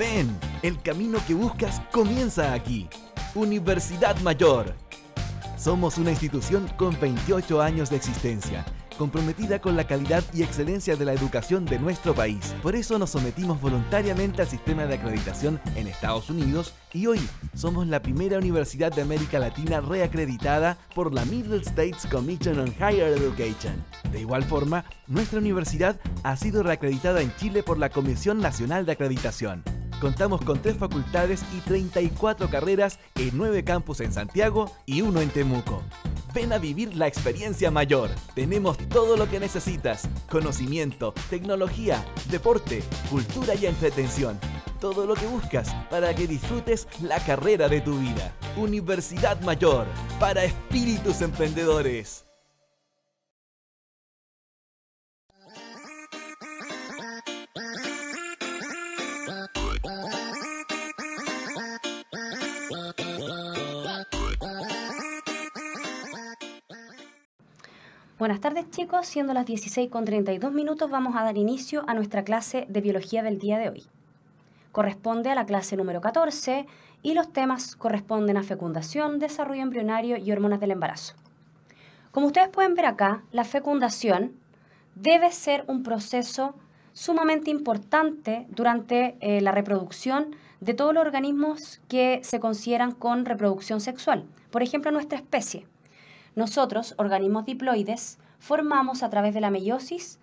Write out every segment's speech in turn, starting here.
Ven, el camino que buscas comienza aquí. Universidad Mayor. Somos una institución con 28 años de existencia, comprometida con la calidad y excelencia de la educación de nuestro país. Por eso nos sometimos voluntariamente al sistema de acreditación en Estados Unidos y hoy somos la primera universidad de América Latina reacreditada por la Middle States Commission on Higher Education. De igual forma, nuestra universidad ha sido reacreditada en Chile por la Comisión Nacional de Acreditación. Contamos con tres facultades y 34 carreras en nueve campus en Santiago y uno en Temuco. Ven a vivir la experiencia mayor. Tenemos todo lo que necesitas. Conocimiento, tecnología, deporte, cultura y entretención. Todo lo que buscas para que disfrutes la carrera de tu vida. Universidad Mayor, para espíritus emprendedores. Buenas tardes chicos, siendo las 16 con 32 minutos vamos a dar inicio a nuestra clase de biología del día de hoy. Corresponde a la clase número 14 y los temas corresponden a fecundación, desarrollo embrionario y hormonas del embarazo. Como ustedes pueden ver acá, la fecundación debe ser un proceso sumamente importante durante eh, la reproducción de todos los organismos que se consideran con reproducción sexual. Por ejemplo, nuestra especie. Nosotros, organismos diploides, formamos a través de la meiosis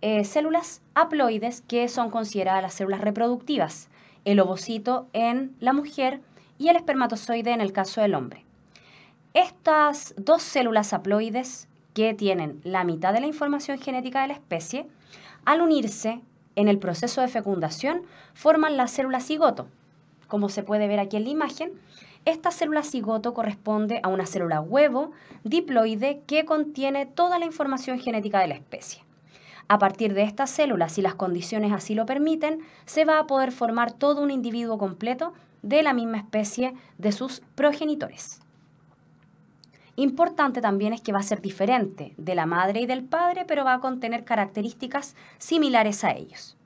eh, células haploides que son consideradas las células reproductivas, el ovocito en la mujer y el espermatozoide en el caso del hombre. Estas dos células haploides que tienen la mitad de la información genética de la especie, al unirse en el proceso de fecundación, forman la célula cigoto. Como se puede ver aquí en la imagen, esta célula cigoto corresponde a una célula huevo diploide que contiene toda la información genética de la especie. A partir de estas células, si las condiciones así lo permiten, se va a poder formar todo un individuo completo de la misma especie de sus progenitores. Importante también es que va a ser diferente de la madre y del padre, pero va a contener características similares a ellos.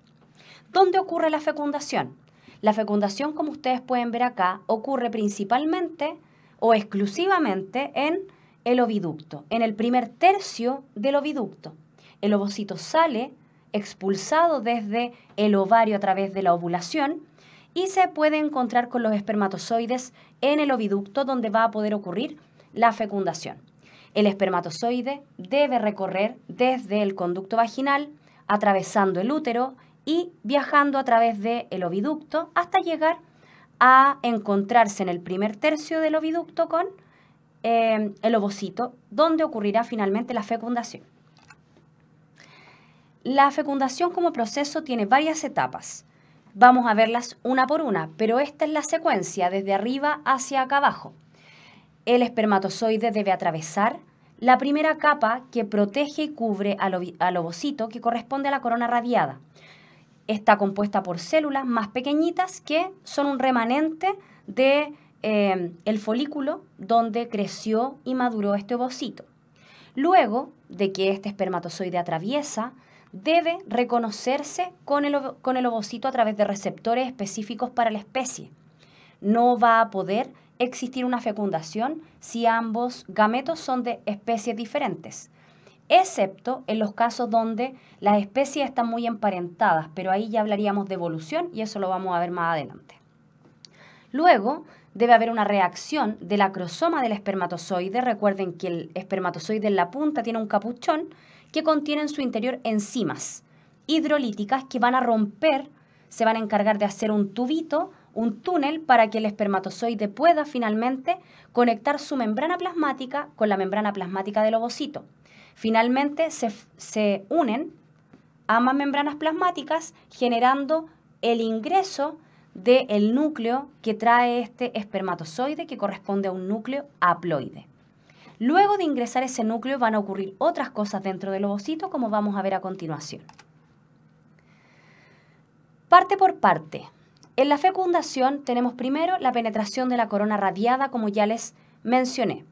¿Dónde ocurre la fecundación? La fecundación, como ustedes pueden ver acá, ocurre principalmente o exclusivamente en el oviducto, en el primer tercio del oviducto. El ovocito sale expulsado desde el ovario a través de la ovulación y se puede encontrar con los espermatozoides en el oviducto donde va a poder ocurrir la fecundación. El espermatozoide debe recorrer desde el conducto vaginal, atravesando el útero y viajando a través del oviducto hasta llegar a encontrarse en el primer tercio del oviducto con eh, el ovocito, donde ocurrirá finalmente la fecundación. La fecundación como proceso tiene varias etapas. Vamos a verlas una por una, pero esta es la secuencia desde arriba hacia acá abajo. El espermatozoide debe atravesar la primera capa que protege y cubre al ovocito que corresponde a la corona radiada está compuesta por células más pequeñitas que son un remanente de em, el folículo donde creció y maduró este ovocito. Luego de que este espermatozoide atraviesa, debe reconocerse con el ovocito a través de receptores específicos para la especie. No va a poder existir una fecundación si ambos gametos son de especies diferentes excepto en los casos donde las especies están muy emparentadas, pero ahí ya hablaríamos de evolución y eso lo vamos a ver más adelante. Luego, debe haber una reacción del acrosoma del espermatozoide. Recuerden que el espermatozoide en la punta tiene un capuchón que contiene en su interior enzimas hidrolíticas que van a romper, se van a encargar de hacer un tubito, un túnel, para que el espermatozoide pueda finalmente conectar su membrana plasmática con la membrana plasmática del ovocito. Finalmente se, unen ambas membranas plasmáticas generando el ingreso del núcleo que trae este espermatozoide que corresponde a un núcleo haploide. Luego de ingresar ese núcleo van a ocurrir otras cosas dentro del ovocito como vamos a ver a continuación. Parte por parte. En la fecundación tenemos primero la penetración de la corona radiada como ya les mencioné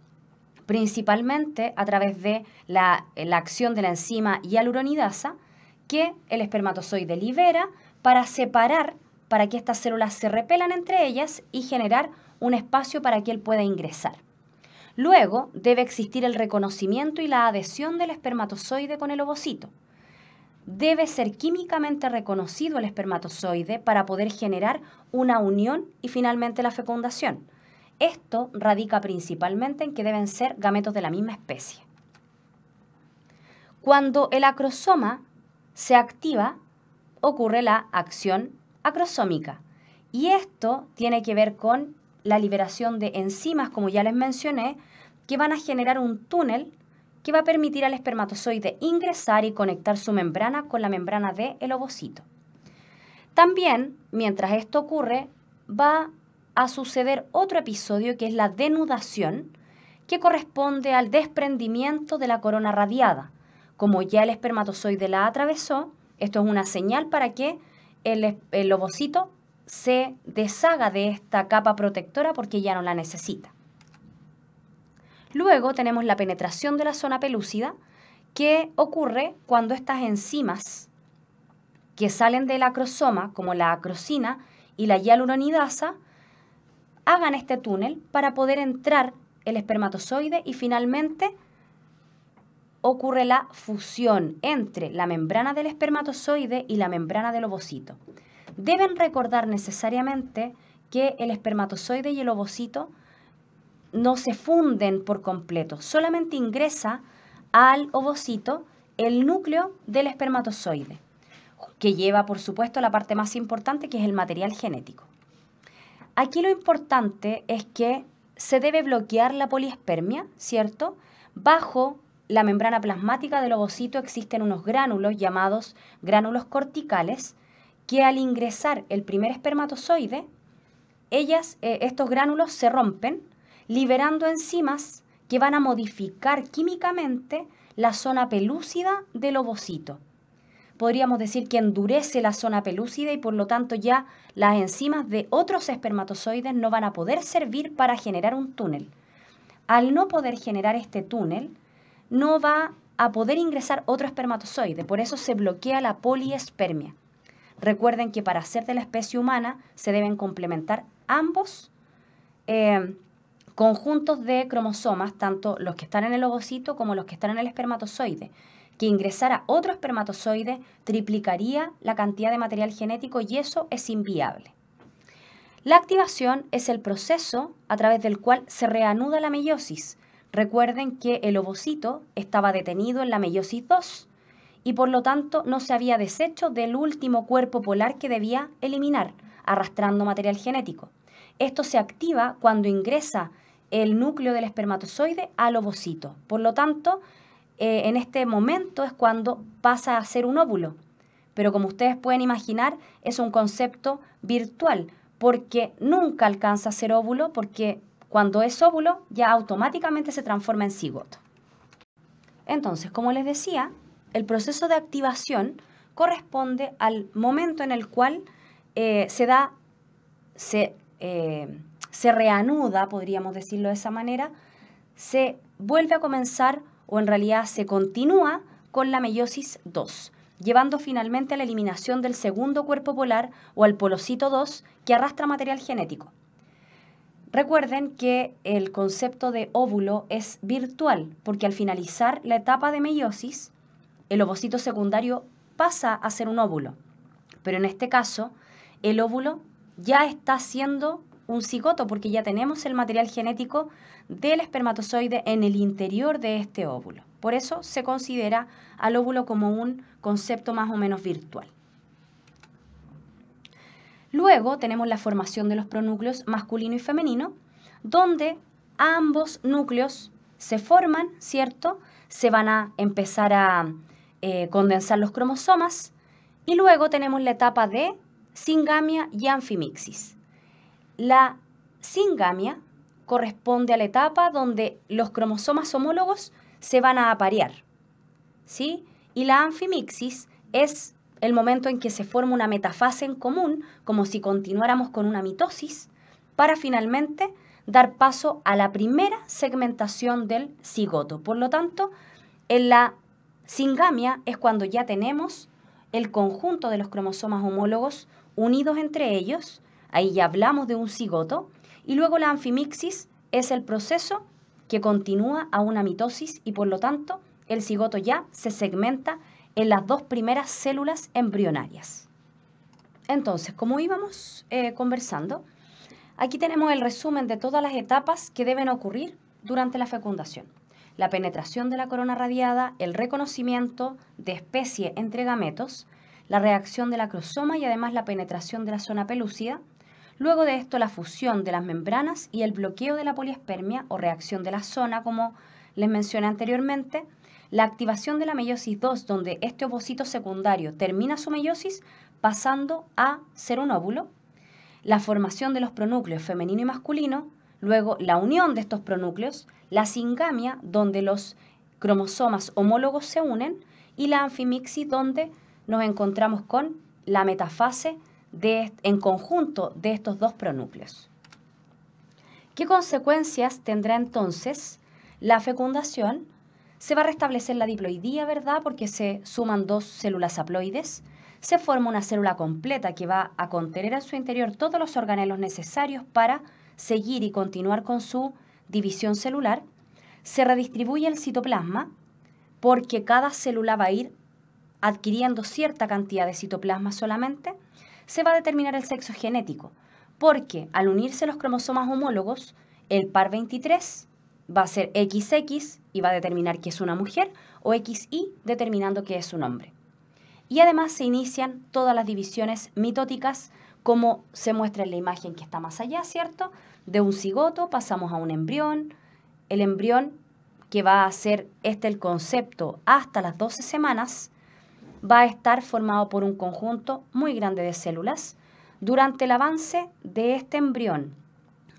principalmente a través de eh, la, acción de la enzima hialuronidasa que el espermatozoide libera para separar, para que estas células se repelan entre ellas y generar un espacio para que él pueda ingresar. Luego debe existir el reconocimiento y la adhesión del espermatozoide con el ovocito. Debe ser químicamente reconocido el espermatozoide para poder generar una unión y finalmente la fecundación. Esto radica principalmente en que deben ser gametos de la misma especie. Cuando el acrosoma se activa, ocurre la acción acrosómica. Y esto tiene que ver con la liberación de enzimas, como ya les mencioné, que van a generar un túnel que va a permitir al espermatozoide ingresar y conectar su membrana con la membrana del el ovocito. También, mientras esto ocurre, va a suceder otro episodio que es la denudación, que corresponde al desprendimiento de la corona radiada. Como ya el espermatozoide la atravesó, esto es una señal para que el, lobocito se deshaga de esta capa protectora porque ya no la necesita. Luego tenemos la penetración de la zona pelúcida, que ocurre cuando estas enzimas que salen del acrosoma, como la acrosina y la hialuronidasa, hagan este túnel para poder entrar el espermatozoide y finalmente ocurre la fusión entre la membrana del espermatozoide y la membrana del ovocito. Deben recordar necesariamente que el espermatozoide y el ovocito no se funden por completo, solamente ingresa al ovocito el núcleo del espermatozoide, que lleva por supuesto la parte más importante que es el material genético. Aquí lo importante es que se debe bloquear la poliespermia, ¿cierto? Bajo la membrana plasmática del ovocito existen unos gránulos llamados gránulos corticales que al ingresar el primer espermatozoide, eh, estos gránulos se rompen, liberando enzimas que van a modificar químicamente la zona pelúcida del ovocito podríamos decir que endurece la zona pelúcida y por lo tanto ya las enzimas de otros espermatozoides no van a poder servir para generar un túnel. Al no poder generar este túnel, no va a poder ingresar otro espermatozoide, por eso se bloquea la poliespermia. Recuerden que para ser de la especie humana se deben complementar ambos eh, conjuntos de cromosomas, tanto los que están en el ovocito como los que están en el espermatozoide que ingresara otro espermatozoide triplicaría la cantidad de material genético y eso es inviable. La activación es el proceso a través del cual se reanuda la meiosis. Recuerden que el ovocito estaba detenido en la meiosis 2 y por lo tanto no se había deshecho del último cuerpo polar que debía eliminar, arrastrando material genético. Esto se activa cuando ingresa el núcleo del espermatozoide al ovocito. Por lo tanto, eh, en este momento es cuando pasa a ser un óvulo. Pero como ustedes pueden imaginar, es un concepto virtual, porque nunca alcanza a ser óvulo, porque cuando es óvulo ya automáticamente se transforma en cigoto. Entonces, como les decía, el proceso de activación corresponde al momento en el cual eh, se da, se, eh, se reanuda, podríamos decirlo de esa manera, se vuelve a comenzar o en realidad se continúa con la meiosis 2, llevando finalmente a la eliminación del segundo cuerpo polar o al polocito 2 que arrastra material genético. Recuerden que el concepto de óvulo es virtual, porque al finalizar la etapa de meiosis, el ovocito secundario pasa a ser un óvulo. Pero en este caso, el óvulo ya está siendo un cigoto porque ya tenemos el material genético del espermatozoide en el interior de este óvulo. Por eso se considera al óvulo como un concepto más o menos virtual. Luego tenemos la formación de los pronúcleos masculino y femenino, donde ambos núcleos se forman, ¿cierto? Se van a empezar a eh, condensar los cromosomas y luego tenemos la etapa de singamia y anfimixis la singamia corresponde a la etapa donde los cromosomas homólogos se van a aparear. ¿sí? Y la anfimixis es el momento en que se forma una metafase en común, como si continuáramos con una mitosis, para finalmente dar paso a la primera segmentación del cigoto. Por lo tanto, en la singamia es cuando ya tenemos el conjunto de los cromosomas homólogos unidos entre ellos ahí ya hablamos de un cigoto, y luego la anfimixis es el proceso que continúa a una mitosis y por lo tanto el cigoto ya se segmenta en las dos primeras células embrionarias. Entonces, como íbamos eh, conversando, aquí tenemos el resumen de todas las etapas que deben ocurrir durante la fecundación. La penetración de la corona radiada, el reconocimiento de especie entre gametos, la reacción de la crosoma y además la penetración de la zona pelúcida, Luego de esto, la fusión de las membranas y el bloqueo de la poliespermia o reacción de la zona, como les mencioné anteriormente, la activación de la meiosis 2, donde este ovocito secundario termina su meiosis pasando a ser un óvulo, la formación de los pronúcleos femenino y masculino, luego la unión de estos pronúcleos, la singamia, donde los cromosomas homólogos se unen, y la anfimixis, donde nos encontramos con la metafase en conjunto de estos dos pronúcleos. ¿Qué consecuencias tendrá entonces la fecundación? Se va a restablecer la diploidía, ¿verdad? Porque se suman dos células haploides. Se forma una célula completa que va a contener en su interior todos los organelos necesarios para seguir y continuar con su división celular. Se redistribuye el citoplasma porque cada célula va a ir adquiriendo cierta cantidad de citoplasma solamente se va a determinar el sexo genético, porque al unirse los cromosomas homólogos, el par 23 va a ser XX y va a determinar que es una mujer, o XY determinando que es un hombre. Y además se inician todas las divisiones mitóticas, como se muestra en la imagen que está más allá, ¿cierto? De un cigoto pasamos a un embrión, el embrión que va a ser este el concepto hasta las 12 semanas, va a estar formado por un conjunto muy grande de células. Durante el avance de este embrión,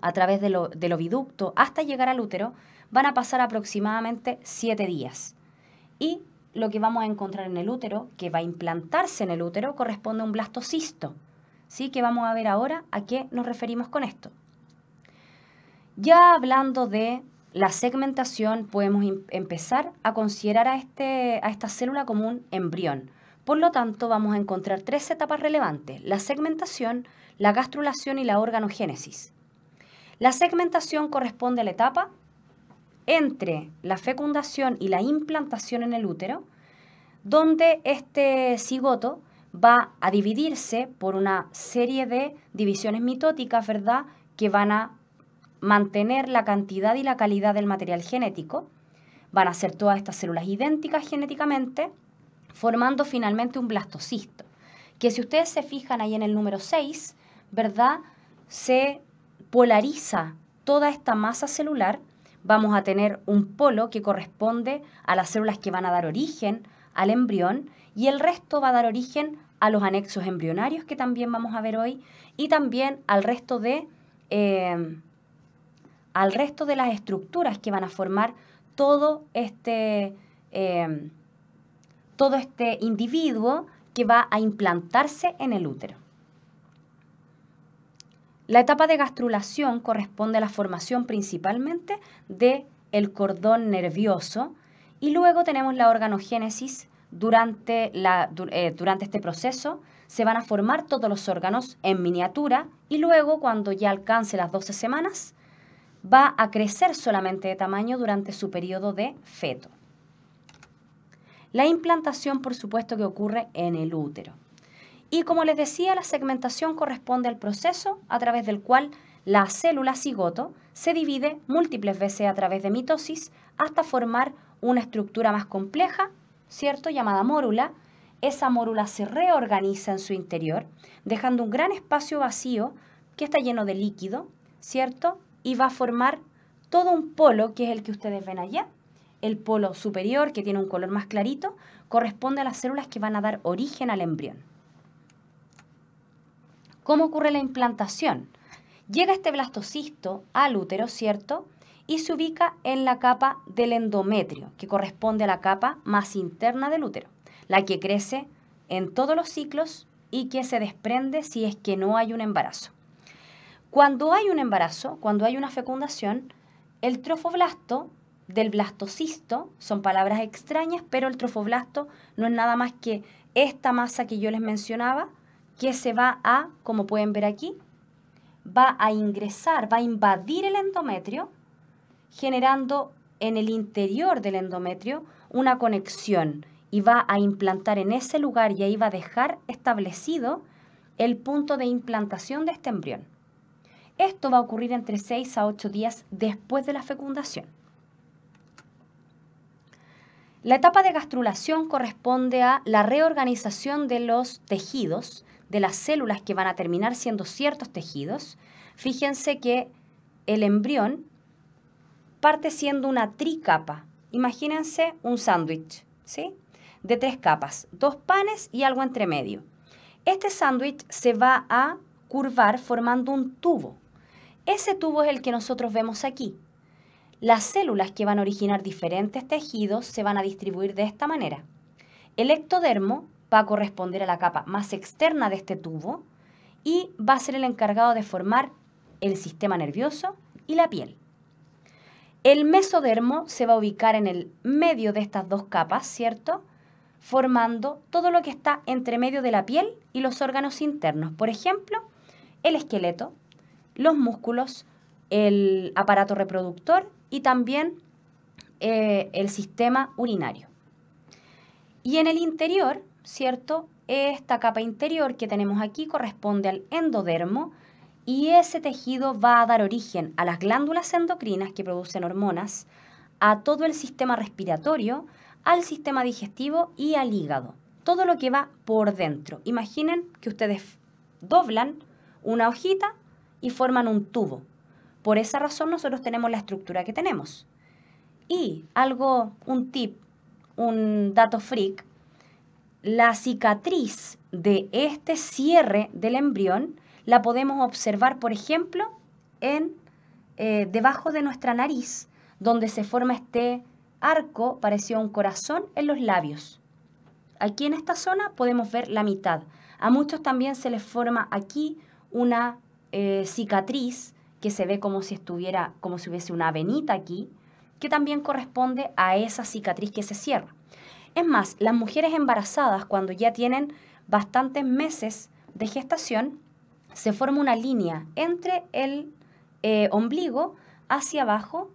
a través del oviducto hasta llegar al útero, van a pasar aproximadamente siete días. Y lo que vamos a encontrar en el útero, que va a implantarse en el útero, corresponde a un blastocisto. ¿sí? Que vamos a ver ahora a qué nos referimos con esto. Ya hablando de la segmentación, podemos em-, empezar a considerar a, este, a esta célula como un embrión. Por lo tanto, vamos a encontrar tres etapas relevantes, la segmentación, la gastrulación y la organogénesis. La segmentación corresponde a la etapa entre la fecundación y la implantación en el útero, donde este cigoto va a dividirse por una serie de divisiones mitóticas, ¿verdad?, que van a mantener la cantidad y la calidad del material genético. Van a ser todas estas células idénticas genéticamente formando finalmente un blastocisto, que si ustedes se fijan ahí en el número 6, ¿verdad? Se polariza toda esta masa celular, vamos a tener un polo que corresponde a las células que van a dar origen al embrión y el resto va a dar origen a los anexos embrionarios que también vamos a ver hoy y también al resto de, eh, al resto de las estructuras que van a formar todo este... Eh, todo este individuo que va a implantarse en el útero. La etapa de gastrulación corresponde a la formación principalmente del el cordón nervioso y luego tenemos la organogénesis. Durante, la, eh, durante este proceso se van a formar todos los órganos en miniatura y luego cuando ya alcance las 12 semanas va a crecer solamente de tamaño durante su periodo de feto. La implantación, por supuesto, que ocurre en el útero. Y como les decía, la segmentación corresponde al proceso a través del cual la célula cigoto se divide múltiples veces a través de mitosis hasta formar una estructura más compleja, ¿cierto?, llamada mórula. Esa mórula se reorganiza en su interior, dejando un gran espacio vacío que está lleno de líquido, ¿cierto? Y va a formar todo un polo que es el que ustedes ven allá, el polo superior, que tiene un color más clarito, corresponde a las células que van a dar origen al embrión. ¿Cómo ocurre la implantación? Llega este blastocisto al útero, ¿cierto? Y se ubica en la capa del endometrio, que corresponde a la capa más interna del útero, la que crece en todos los ciclos y que se desprende si es que no hay un embarazo. Cuando hay un embarazo, cuando hay una fecundación, el trofoblasto del blastocisto, son palabras extrañas, pero el trofoblasto no es nada más que esta masa que yo les mencionaba, que se va a, como pueden ver aquí, va a ingresar, va a invadir el endometrio, generando en el interior del endometrio una conexión y va a implantar en ese lugar y ahí va a dejar establecido el punto de implantación de este embrión. Esto va a ocurrir entre 6 a 8 días después de la fecundación. La etapa de gastrulación corresponde a la reorganización de los tejidos, de las células que van a terminar siendo ciertos tejidos. Fíjense que el embrión parte siendo una tricapa. Imagínense un sándwich, ¿sí? De tres capas, dos panes y algo entre medio. Este sándwich se va a curvar formando un tubo. Ese tubo es el que nosotros vemos aquí. Las células que van a originar diferentes tejidos se van a distribuir de esta manera. El ectodermo va a corresponder a la capa más externa de este tubo y va a ser el encargado de formar el sistema nervioso y la piel. El mesodermo se va a ubicar en el medio de estas dos capas, ¿cierto? Formando todo lo que está entre medio de la piel y los órganos internos. Por ejemplo, el esqueleto, los músculos, el aparato reproductor y también eh, el sistema urinario. Y en el interior, ¿cierto? Esta capa interior que tenemos aquí corresponde al endodermo y ese tejido va a dar origen a las glándulas endocrinas que producen hormonas, a todo el sistema respiratorio, al sistema digestivo y al hígado. Todo lo que va por dentro. Imaginen que ustedes doblan una hojita y forman un tubo. Por esa razón nosotros tenemos la estructura que tenemos. Y algo, un tip, un dato freak, la cicatriz de este cierre del embrión la podemos observar, por ejemplo, en eh, debajo de nuestra nariz, donde se forma este arco parecido a un corazón en los labios. Aquí en esta zona podemos ver la mitad. A muchos también se les forma aquí una eh, cicatriz que se ve como si estuviera, como si hubiese una venita aquí, que también corresponde a esa cicatriz que se cierra. Es más, las mujeres embarazadas, cuando ya tienen bastantes meses de gestación, se forma una línea entre el eh, ombligo hacia abajo,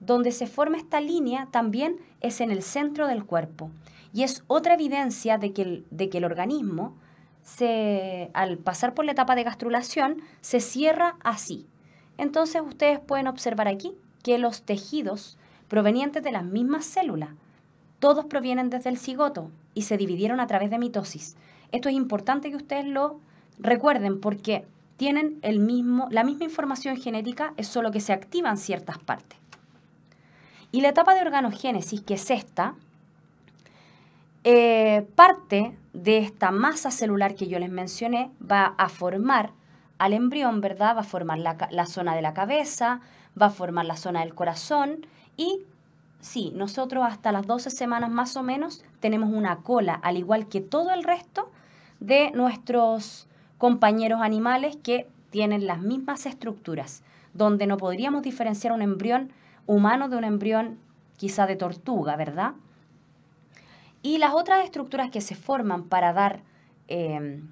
donde se forma esta línea también es en el centro del cuerpo. Y es otra evidencia de que el, de que el organismo, se, al pasar por la etapa de gastrulación, se cierra así, entonces ustedes pueden observar aquí que los tejidos provenientes de las mismas células, todos provienen desde el cigoto y se dividieron a través de mitosis. Esto es importante que ustedes lo recuerden porque tienen el mismo, la misma información genética, es solo que se activan ciertas partes. Y la etapa de organogénesis, que es esta, eh, parte de esta masa celular que yo les mencioné va a formar al embrión, ¿verdad? Va a formar la, zona de la cabeza, va a formar la zona del corazón y sí, nosotros hasta las 12 semanas más o menos tenemos una cola, al igual que todo el resto de nuestros compañeros animales que tienen las mismas estructuras, donde no podríamos diferenciar un embrión humano de un embrión quizá de tortuga, ¿verdad? Y las otras estructuras que se forman para dar... Em,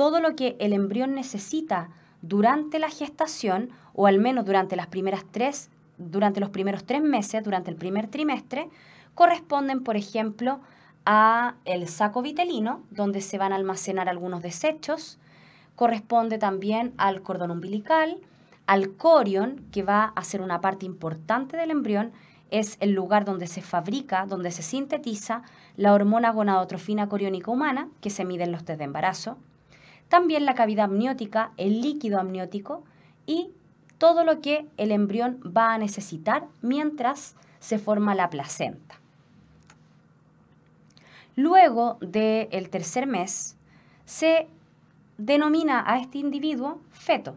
todo lo que el embrión necesita durante la gestación, o al menos durante, las primeras tres, durante los primeros tres meses, durante el primer trimestre, corresponden, por ejemplo, a el saco vitelino, donde se van a almacenar algunos desechos, corresponde también al cordón umbilical, al corión, que va a ser una parte importante del embrión, es el lugar donde se fabrica, donde se sintetiza la hormona gonadotrofina coriónica humana, que se mide en los test de embarazo también la cavidad amniótica, el líquido amniótico y todo lo que el embrión va a necesitar mientras se forma la placenta. Luego del tercer mes, se denomina a este individuo feto.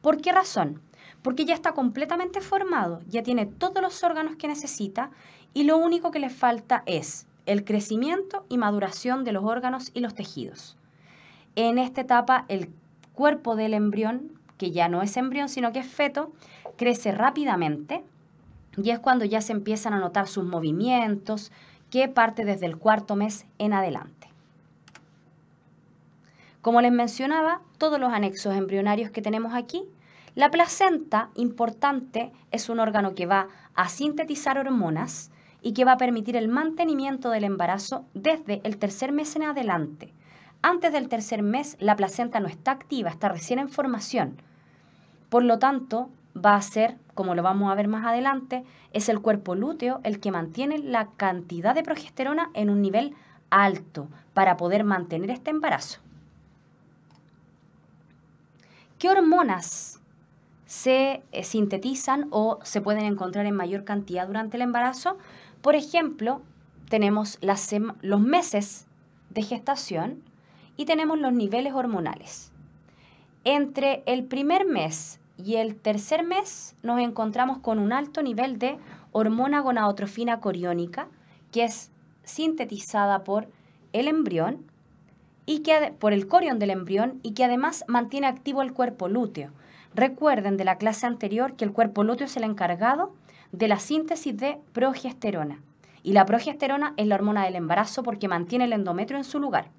¿Por qué razón? Porque ya está completamente formado, ya tiene todos los órganos que necesita y lo único que le falta es el crecimiento y maduración de los órganos y los tejidos. En esta etapa, el cuerpo del embrión, que ya no es embrión, sino que es feto, crece rápidamente y es cuando ya se empiezan a notar sus movimientos, que parte desde el cuarto mes en adelante. Como les mencionaba, todos los anexos embrionarios que tenemos aquí, la placenta, importante, es un órgano que va a sintetizar hormonas y que va a permitir el mantenimiento del embarazo desde el tercer mes en adelante. Antes del tercer mes, la placenta no está activa, está recién en formación. Por lo tanto, va a ser, como lo vamos a ver más adelante, es el cuerpo lúteo el que mantiene la cantidad de progesterona en un nivel alto para poder mantener este embarazo. ¿Qué hormonas se eh, sintetizan o se pueden encontrar en mayor cantidad durante el embarazo? Por ejemplo, tenemos los meses de gestación, y tenemos los niveles hormonales. Entre el primer mes y el tercer mes nos encontramos con un alto nivel de hormona gonadotrofina coriónica, que es sintetizada por el embrión y que por el corión del embrión y que además mantiene activo el cuerpo lúteo. Recuerden de la clase anterior que el cuerpo lúteo es el encargado de la síntesis de progesterona. Y la progesterona es la hormona del embarazo porque mantiene el endometrio en su lugar.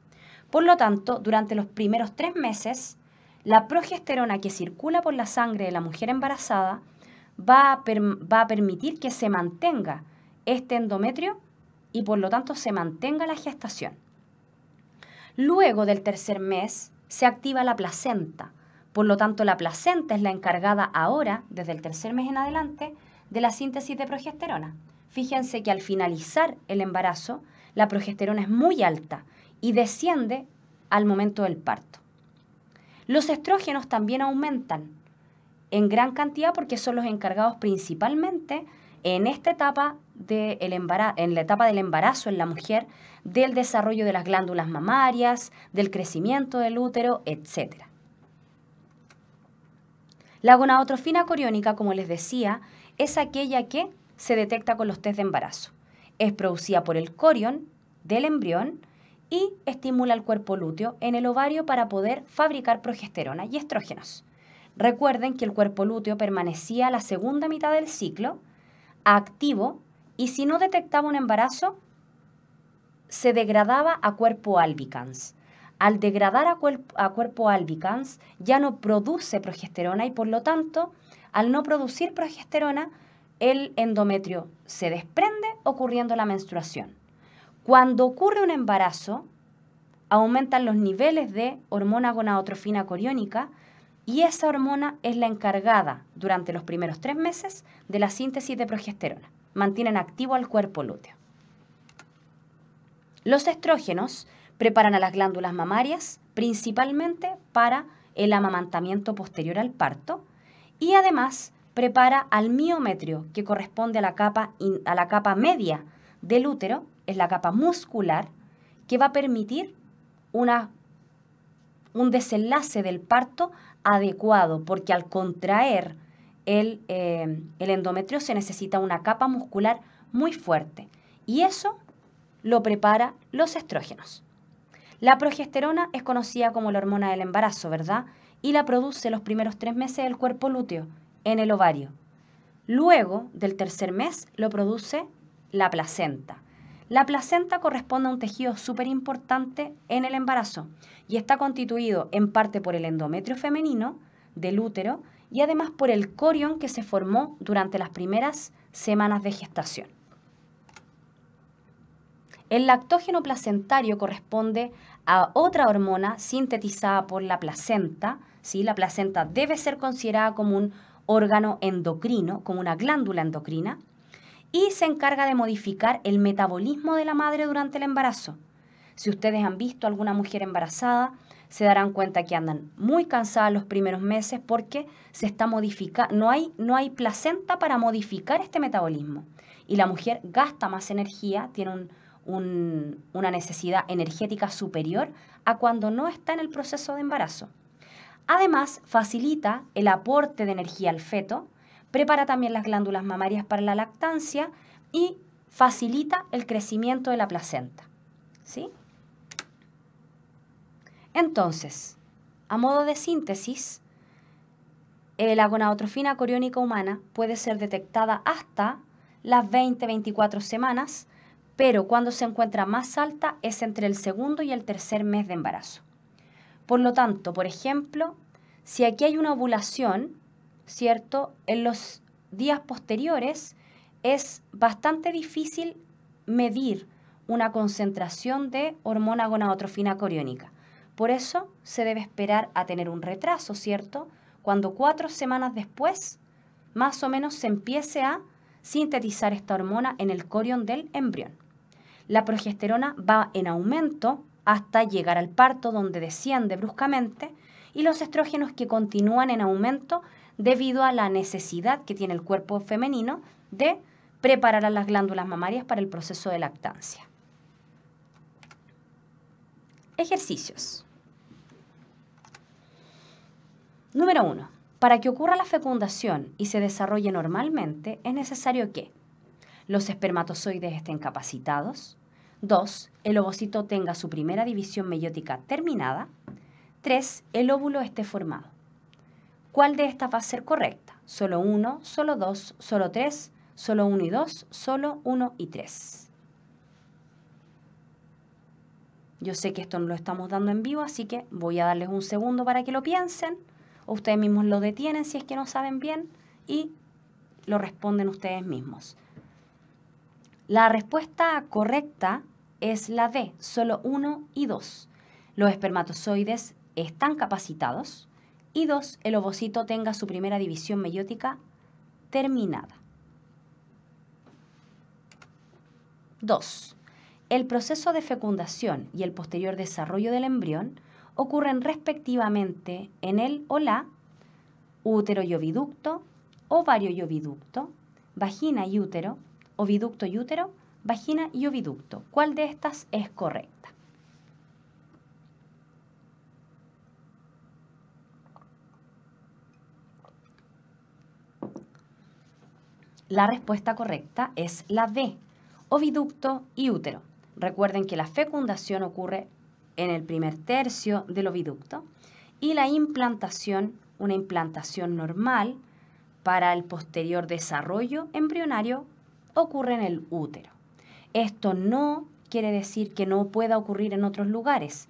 Por lo tanto, durante los primeros tres meses, la progesterona que circula por la sangre de la mujer embarazada va a, permitir que se mantenga este endometrio y por lo tanto se mantenga la gestación. Luego del tercer mes se activa la placenta. Por lo tanto, la placenta es la encargada ahora, desde el tercer mes en adelante, de la síntesis de progesterona. Fíjense que al finalizar el embarazo, la progesterona es muy alta y desciende al momento del parto. Los estrógenos también aumentan en gran cantidad porque son los encargados principalmente en esta etapa de embarazo, en la etapa del embarazo en la mujer, del desarrollo de las glándulas mamarias, del crecimiento del útero, etc. La gonadotrofina coriónica, como les decía, es aquella que se detecta con los test de embarazo. Es producida por el corión del embrión y estimula el cuerpo lúteo en el ovario para poder fabricar progesterona y estrógenos. Recuerden que el cuerpo lúteo permanecía a la segunda mitad del ciclo activo y si no detectaba un embarazo, se degradaba a cuerpo albicans. Al degradar a, a cuerpo albicans ya no produce progesterona y por lo tanto, al no producir progesterona, el endometrio se desprende ocurriendo la menstruación. Cuando ocurre un embarazo, aumentan los niveles de hormona gonadotrofina coriónica y esa hormona es la encargada durante los primeros tres meses de la síntesis de progesterona. Mantienen activo al cuerpo lúteo. Los estrógenos preparan a las glándulas mamarias principalmente para el amamantamiento posterior al parto y además prepara al miometrio que corresponde a la capa, a la capa media del útero es la capa muscular que va a permitir una, un desenlace del parto adecuado, porque al contraer el, eh, el endometrio se necesita una capa muscular muy fuerte y eso lo prepara los estrógenos. La progesterona es conocida como la hormona del embarazo, ¿verdad? Y la produce los primeros tres meses del cuerpo lúteo, en el ovario. Luego del tercer mes lo produce la placenta. La placenta corresponde a un tejido súper importante en el embarazo y está constituido en parte por el endometrio femenino del útero y además por el corión que se formó durante las primeras semanas de gestación. El lactógeno placentario corresponde a otra hormona sintetizada por la placenta. La placenta debe ser considerada como un órgano endocrino, como una glándula endocrina, y se encarga de modificar el metabolismo de la madre durante el embarazo. Si ustedes han visto alguna mujer embarazada, se darán cuenta que andan muy cansadas los primeros meses porque se está modifica no hay, no hay placenta para modificar este metabolismo. Y la mujer gasta más energía, tiene una necesidad energética superior a cuando no está en el proceso de embarazo. Además, facilita el aporte de energía al feto, prepara también las glándulas mamarias para la lactancia y facilita el crecimiento de la placenta. ¿Sí? Entonces, a modo de síntesis, la gonadotrofina coriónica humana puede ser detectada hasta las 20-24 semanas, pero cuando se encuentra más alta es entre el segundo y el tercer mes de embarazo. Por lo tanto, por ejemplo, si aquí hay una ovulación, ¿cierto? En los días posteriores es bastante difícil medir una concentración de hormona gonadotrofina coriónica. Por eso se debe esperar a tener un retraso, ¿cierto? Cuando cuatro semanas después, más o menos, se empiece a sintetizar esta hormona en el corión del embrión. La progesterona va en aumento hasta llegar al parto donde desciende bruscamente y los estrógenos que continúan en aumento debido a la necesidad que tiene el cuerpo femenino de preparar a las glándulas mamarias para el proceso de lactancia. Ejercicios. Número 1. Para que ocurra la fecundación y se desarrolle normalmente, es necesario que los espermatozoides estén capacitados, 2. El ovocito tenga su primera división meiótica terminada, 3. El óvulo esté formado. ¿Cuál de estas va a ser correcta? Solo 1, solo 2, solo 3, solo 1 y 2, solo 1 y 3. Yo sé que esto no lo estamos dando en vivo, así que voy a darles un segundo para que lo piensen. ustedes mismos lo detienen si es que no saben bien y lo responden ustedes mismos. La respuesta correcta es la D, solo 1 y 2. Los espermatozoides están capacitados, y dos, el ovocito tenga su primera división meiótica terminada. 2. El proceso de fecundación y el posterior desarrollo del embrión ocurren respectivamente en el o la útero y oviducto, ovario y oviducto, vagina y útero, oviducto y útero, vagina y oviducto. ¿Cuál de estas es correcta? La respuesta correcta es la D, oviducto y útero. Recuerden que la fecundación ocurre en el primer tercio del oviducto y la implantación, una implantación normal para el posterior desarrollo embrionario, ocurre en el útero. Esto no quiere decir que no pueda ocurrir en otros lugares,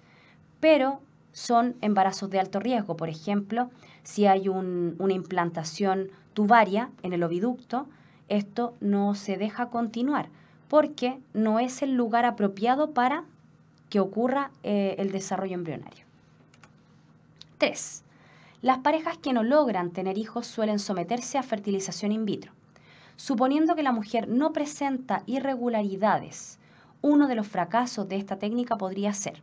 pero son embarazos de alto riesgo. Por ejemplo, si hay una implantación tubaria en el oviducto, esto no se deja continuar porque no es el lugar apropiado para que ocurra eh, el desarrollo embrionario. 3. Las parejas que no logran tener hijos suelen someterse a fertilización in vitro. Suponiendo que la mujer no presenta irregularidades, uno de los fracasos de esta técnica podría ser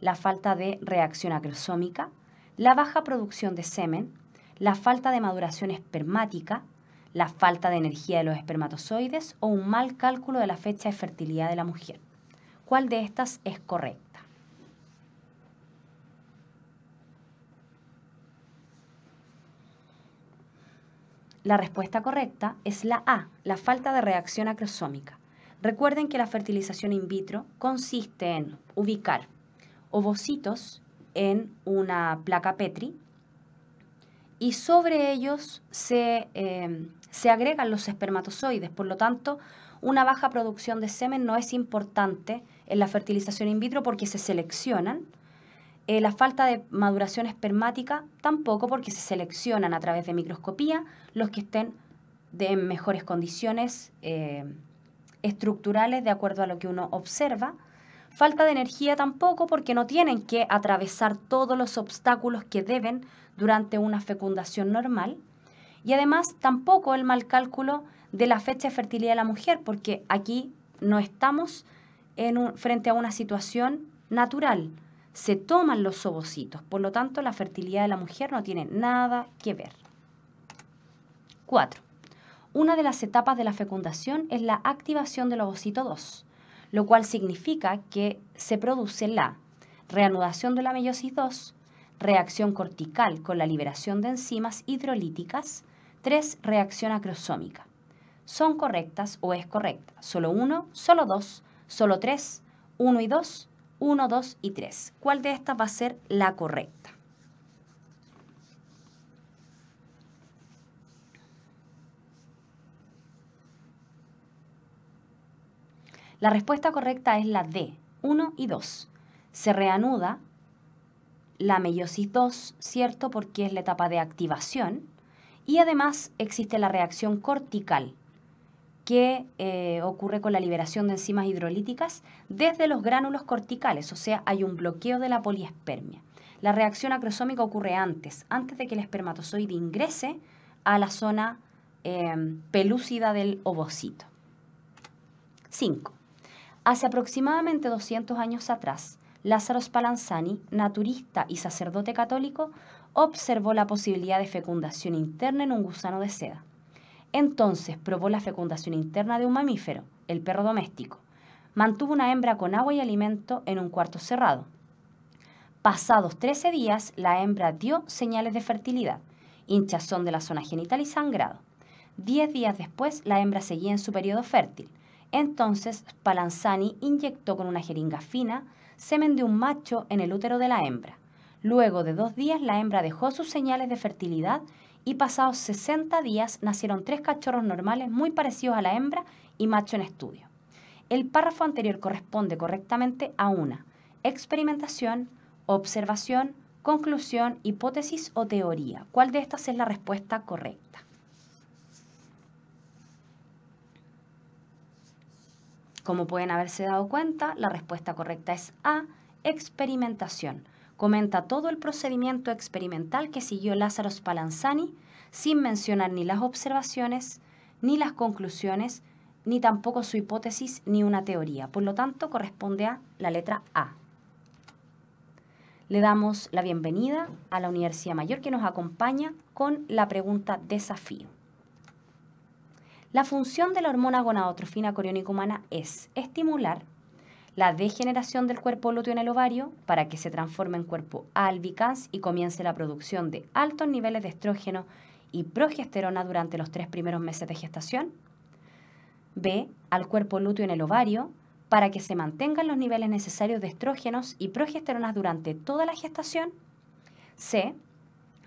la falta de reacción acrosómica, la baja producción de semen, la falta de maduración espermática, la falta de energía de los espermatozoides o un mal cálculo de la fecha de fertilidad de la mujer. ¿Cuál de estas es correcta? La respuesta correcta es la A, la falta de reacción acrosómica. Recuerden que la fertilización in vitro consiste en ubicar ovocitos en una placa Petri y sobre ellos se... Eh, se agregan los espermatozoides, por lo tanto, una baja producción de semen no es importante en la fertilización in vitro porque se seleccionan. Eh, la falta de maduración espermática tampoco porque se seleccionan a través de microscopía los que estén de mejores condiciones eh, estructurales de acuerdo a lo que uno observa. Falta de energía tampoco porque no tienen que atravesar todos los obstáculos que deben durante una fecundación normal. Y además tampoco el mal cálculo de la fecha de fertilidad de la mujer, porque aquí no estamos frente a una situación natural. Se toman los ovocitos, por lo tanto la fertilidad de la mujer no tiene nada que ver. 4. Una de las etapas de la fecundación es la activación del ovocito 2, lo cual significa que se produce la reanudación de la meiosis 2, reacción cortical con la liberación de enzimas hidrolíticas, 3. Reacción acrosómica. Son correctas o es correcta. Solo 1, solo 2, solo 3, 1 y 2, 1, 2 y 3. ¿Cuál de estas va a ser la correcta? La respuesta correcta es la D, 1 y 2. Se reanuda la meiosis 2, ¿cierto? Porque es la etapa de activación. Y además existe la reacción cortical, que eh, ocurre con la liberación de enzimas hidrolíticas desde los gránulos corticales, o sea, hay un bloqueo de la poliespermia. La reacción acrosómica ocurre antes, antes de que el espermatozoide ingrese a la zona em, pelúcida del ovocito. 5. Hace aproximadamente 200 años atrás, Lázaro Spallanzani, naturista y sacerdote católico, observó la posibilidad de fecundación interna en un gusano de seda. Entonces probó la fecundación interna de un mamífero, el perro doméstico. Mantuvo una hembra con agua y alimento en un cuarto cerrado. Pasados 13 días, la hembra dio señales de fertilidad, hinchazón de la zona genital y sangrado. Diez días después, la hembra seguía en su periodo fértil. Entonces, Palanzani inyectó con una jeringa fina semen de un macho en el útero de la hembra. Luego de dos días, la hembra dejó sus señales de fertilidad y pasados 60 días nacieron tres cachorros normales muy parecidos a la hembra y macho en estudio. El párrafo anterior corresponde correctamente a una experimentación, observación, conclusión, hipótesis o teoría. ¿Cuál de estas es la respuesta correcta? Como pueden haberse dado cuenta, la respuesta correcta es A, experimentación comenta todo el procedimiento experimental que siguió Lázaro Spallanzani, sin mencionar ni las observaciones, ni las conclusiones, ni tampoco su hipótesis ni una teoría. Por lo tanto, corresponde a la letra A. Le damos la bienvenida a la Universidad Mayor que nos acompaña con la pregunta desafío. La función de la hormona gonadotrofina coriónica humana es estimular la degeneración del cuerpo lúteo en el ovario para que se transforme en cuerpo albicans y comience la producción de altos niveles de estrógeno y progesterona durante los tres primeros meses de gestación. B. Al cuerpo lúteo en el ovario para que se mantengan los niveles necesarios de estrógenos y progesteronas durante toda la gestación. C.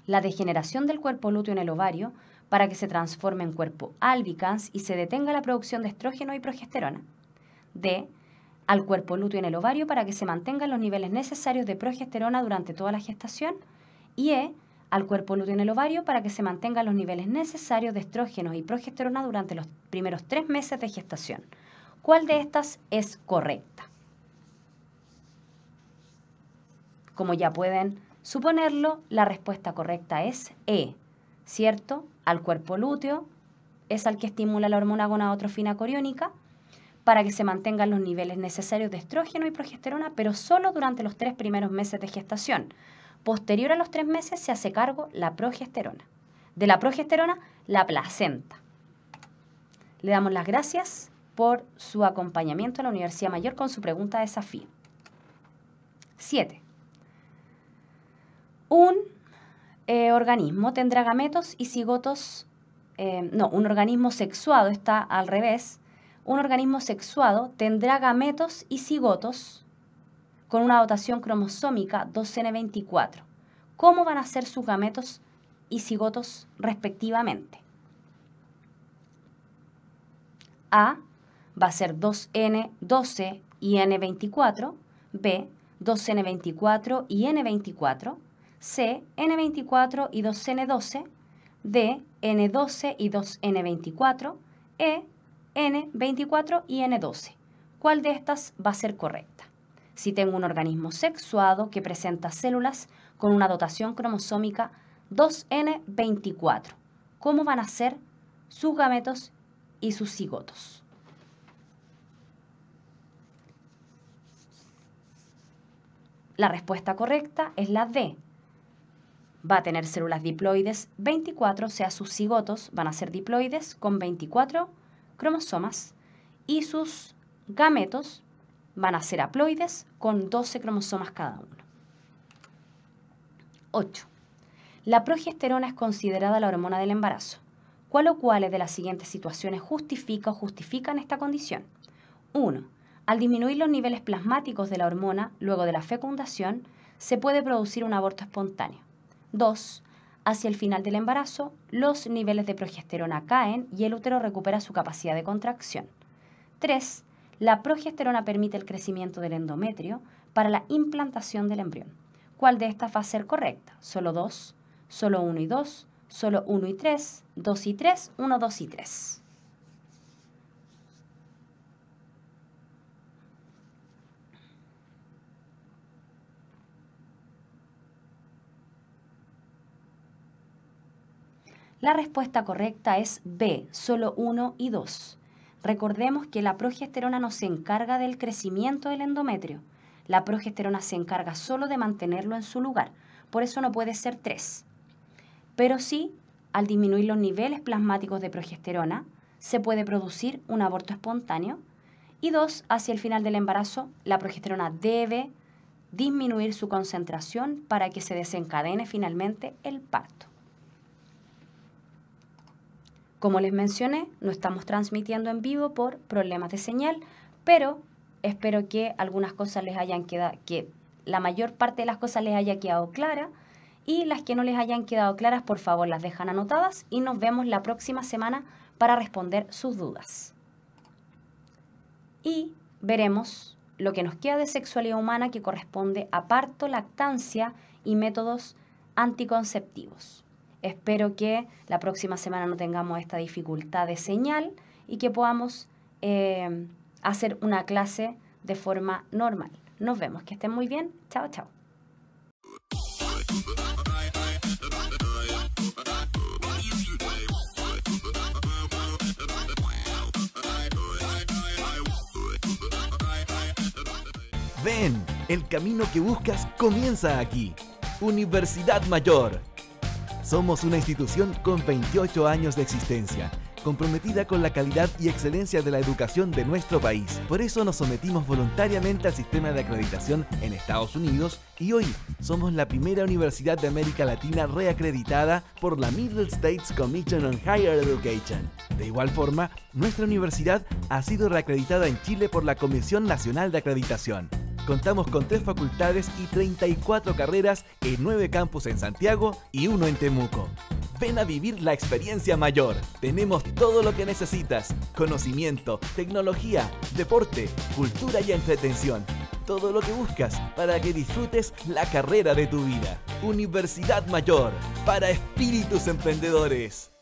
La degeneración del cuerpo lúteo en el ovario para que se transforme en cuerpo albicans y se detenga la producción de estrógeno y progesterona. D al cuerpo lúteo en el ovario para que se mantengan los niveles necesarios de progesterona durante toda la gestación y E al cuerpo lúteo en el ovario para que se mantengan los niveles necesarios de estrógenos y progesterona durante los primeros tres meses de gestación. ¿Cuál de estas es correcta? Como ya pueden suponerlo, la respuesta correcta es E, ¿cierto? Al cuerpo lúteo es al que estimula la hormona gonadotrofina coriónica para que se mantengan los niveles necesarios de estrógeno y progesterona, pero solo durante los tres primeros meses de gestación. Posterior a los tres meses se hace cargo la progesterona. De la progesterona, la placenta. Le damos las gracias por su acompañamiento a la Universidad Mayor con su pregunta de desafío. 7. Un eh, organismo tendrá gametos y cigotos, eh, no, un organismo sexuado está al revés, un organismo sexuado tendrá gametos y cigotos con una dotación cromosómica 2N24. ¿Cómo van a ser sus gametos y cigotos respectivamente? A va a ser 2N12 y N24, B 2N24 y N24, C N24 y 2N12, D N12 y 2N24, E N24 y N12. ¿Cuál de estas va a ser correcta? Si tengo un organismo sexuado que presenta células con una dotación cromosómica 2N24, ¿cómo van a ser sus gametos y sus cigotos? La respuesta correcta es la D. Va a tener células diploides 24, o sea, sus cigotos van a ser diploides con 24 cromosomas y sus gametos van a ser haploides con 12 cromosomas cada uno. 8. La progesterona es considerada la hormona del embarazo. ¿Cuál o cuáles de las siguientes situaciones justifica o justifican esta condición? 1. Al disminuir los niveles plasmáticos de la hormona luego de la fecundación, se puede producir un aborto espontáneo. 2. Hacia el final del embarazo, los niveles de progesterona caen y el útero recupera su capacidad de contracción. 3. La progesterona permite el crecimiento del endometrio para la implantación del embrión. ¿Cuál de estas va a ser correcta? ¿Solo 2? ¿Solo 1 y 2? ¿Solo 1 y 3? ¿2 y 3? ¿1, 2 y 3? La respuesta correcta es B, solo 1 y 2. Recordemos que la progesterona no se encarga del crecimiento del endometrio. La progesterona se encarga solo de mantenerlo en su lugar, por eso no puede ser 3. Pero sí, al disminuir los niveles plasmáticos de progesterona, se puede producir un aborto espontáneo. Y dos, hacia el final del embarazo, la progesterona debe disminuir su concentración para que se desencadene finalmente el parto. Como les mencioné, no estamos transmitiendo en vivo por problemas de señal, pero espero que algunas cosas les hayan quedado, que la mayor parte de las cosas les haya quedado clara y las que no les hayan quedado claras, por favor, las dejan anotadas y nos vemos la próxima semana para responder sus dudas. Y veremos lo que nos queda de sexualidad humana que corresponde a parto, lactancia y métodos anticonceptivos. Espero que la próxima semana no tengamos esta dificultad de señal y que podamos eh, hacer una clase de forma normal. Nos vemos, que estén muy bien. Chao, chao. Ven, el camino que buscas comienza aquí. Universidad Mayor somos una institución con 28 años de existencia, comprometida con la calidad y excelencia de la educación de nuestro país. Por eso nos sometimos voluntariamente al sistema de acreditación en Estados Unidos y hoy somos la primera universidad de América Latina reacreditada por la Middle States Commission on Higher Education. De igual forma, nuestra universidad ha sido reacreditada en Chile por la Comisión Nacional de Acreditación. Contamos con tres facultades y 34 carreras en nueve campus en Santiago y uno en Temuco. Ven a vivir la experiencia mayor. Tenemos todo lo que necesitas. Conocimiento, tecnología, deporte, cultura y entretención. Todo lo que buscas para que disfrutes la carrera de tu vida. Universidad Mayor, para espíritus emprendedores.